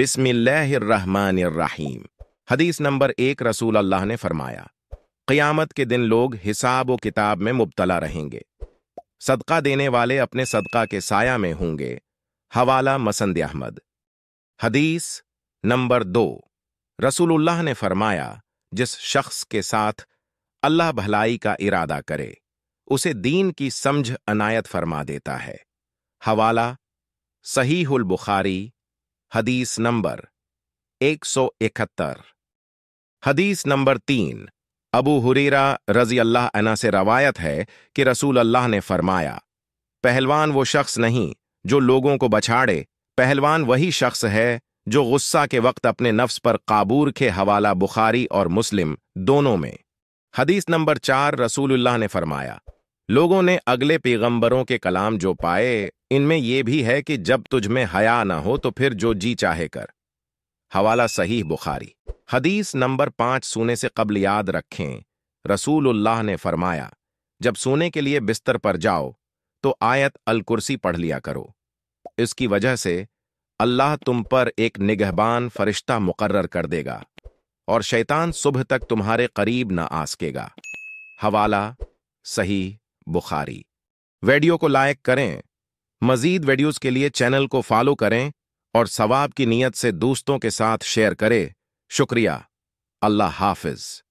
बिस्मिल्लाहिर्रहमानिर्रहीम हदीस नंबर एक रसूल अल्लाह ने फरमाया क़यामत के दिन लोग हिसाब व किताब में मुबतला रहेंगे सदका देने वाले अपने सदका के साया में होंगे हवाला मसंद अहमद हदीस नंबर दो रसूलुल्लाह ने फरमाया जिस शख्स के साथ अल्लाह भलाई का इरादा करे उसे दीन की समझ अनायत फरमा देता है हवाला सहीहुल बुखारी हदीस नंबर 171 हदीस नंबर तीन अबू हुरेरा रजी अल्लाह अना से रवायत है कि रसूल अल्लाह ने फरमाया पहलवान वो शख्स नहीं जो लोगों को बछाड़े पहलवान वही शख्स है जो गुस्सा के वक्त अपने नफ्स पर काबूर के हवाला बुखारी और मुस्लिम दोनों में हदीस नंबर चार रसूलुल्लाह ने फरमाया लोगों ने अगले पैगंबरों के कलाम जो पाए इनमें यह भी है कि जब तुझ में हया ना हो तो फिर जो जी चाहे कर हवाला सही बुखारी हदीस नंबर पांच सोने से कबल याद रखें रसूलुल्लाह ने फरमाया जब सोने के लिए बिस्तर पर जाओ तो आयत अल कुर्सी पढ़ लिया करो इसकी वजह से अल्लाह तुम पर एक निगहबान फरिश्ता मुकर्र कर देगा और शैतान सुबह तक तुम्हारे करीब न आ सकेगा हवाला सही बुखारी वीडियो को लाइक करें मजीद वीडियोस के लिए चैनल को फॉलो करें और सवाब की नीयत से दोस्तों के साथ शेयर करें शुक्रिया अल्लाह हाफिज़